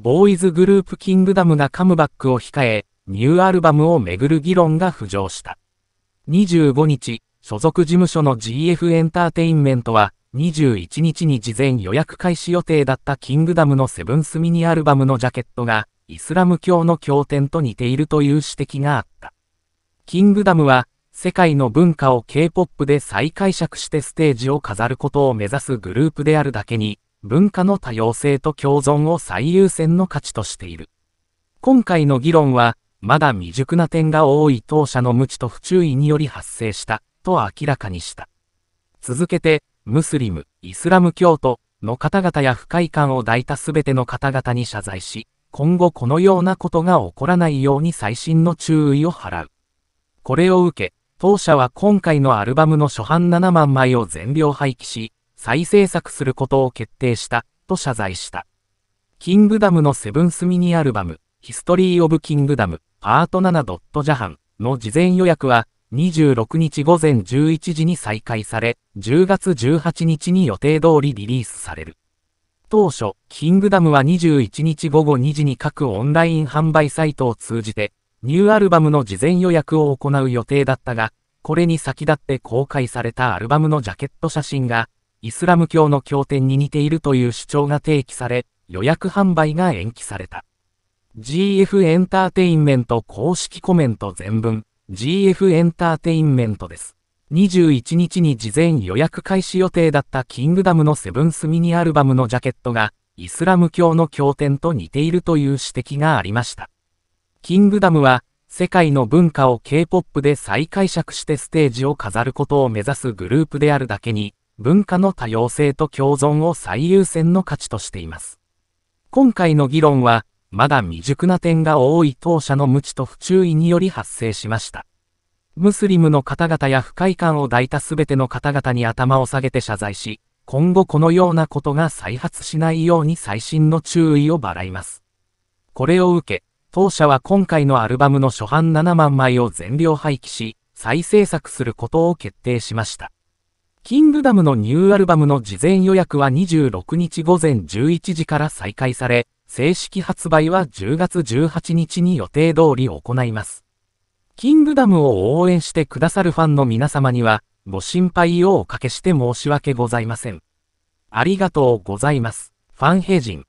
ボーイズグループキングダムがカムバックを控え、ニューアルバムをめぐる議論が浮上した。25日、所属事務所の GF エンターテインメントは、21日に事前予約開始予定だったキングダムのセブンスミニアルバムのジャケットが、イスラム教の経典と似ているという指摘があった。キングダムは、世界の文化を K-POP で再解釈してステージを飾ることを目指すグループであるだけに、文化の多様性と共存を最優先の価値としている。今回の議論は、まだ未熟な点が多い当社の無知と不注意により発生した、と明らかにした。続けて、ムスリム、イスラム教徒の方々や不快感を抱いたすべての方々に謝罪し、今後このようなことが起こらないように細心の注意を払う。これを受け、当社は今回のアルバムの初版7万枚を全量廃棄し、再制作することを決定した、と謝罪した。キングダムのセブンスミニアルバム、ヒストリー・オブ・キングダム、パート7ドットジャハンの事前予約は、26日午前11時に再開され、10月18日に予定通りリリースされる。当初、キングダムは21日午後2時に各オンライン販売サイトを通じて、ニューアルバムの事前予約を行う予定だったが、これに先立って公開されたアルバムのジャケット写真が、イスラム教の経典に似ているという主張が提起され、予約販売が延期された。GF エンターテインメント公式コメント全文、GF エンターテインメントです。21日に事前予約開始予定だったキングダムのセブンスミニアルバムのジャケットが、イスラム教の経典と似ているという指摘がありました。キングダムは、世界の文化を K-POP で再解釈してステージを飾ることを目指すグループであるだけに、文化の多様性と共存を最優先の価値としています。今回の議論は、まだ未熟な点が多い当社の無知と不注意により発生しました。ムスリムの方々や不快感を抱いた全ての方々に頭を下げて謝罪し、今後このようなことが再発しないように最新の注意を払います。これを受け、当社は今回のアルバムの初版7万枚を全量廃棄し、再制作することを決定しました。キングダムのニューアルバムの事前予約は26日午前11時から再開され、正式発売は10月18日に予定通り行います。キングダムを応援してくださるファンの皆様には、ご心配をおかけして申し訳ございません。ありがとうございます。ファンヘイジン。